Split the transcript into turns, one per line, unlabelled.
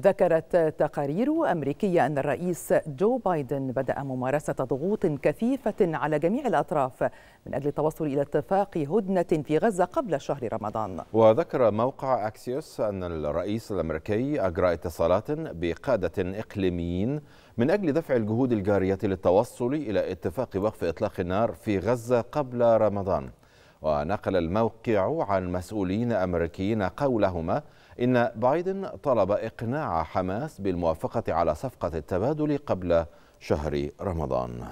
ذكرت تقارير أمريكية أن الرئيس جو بايدن بدأ ممارسة ضغوط كثيفة على جميع الأطراف من أجل التوصل إلى اتفاق هدنة في غزة قبل شهر رمضان
وذكر موقع أكسيوس أن الرئيس الأمريكي أجرى اتصالات بقادة إقليميين من أجل دفع الجهود الجارية للتوصل إلى اتفاق وقف إطلاق النار في غزة قبل رمضان ونقل الموقع عن مسؤولين أمريكيين قولهما إن بايدن طلب إقناع حماس بالموافقة على صفقة التبادل قبل شهر رمضان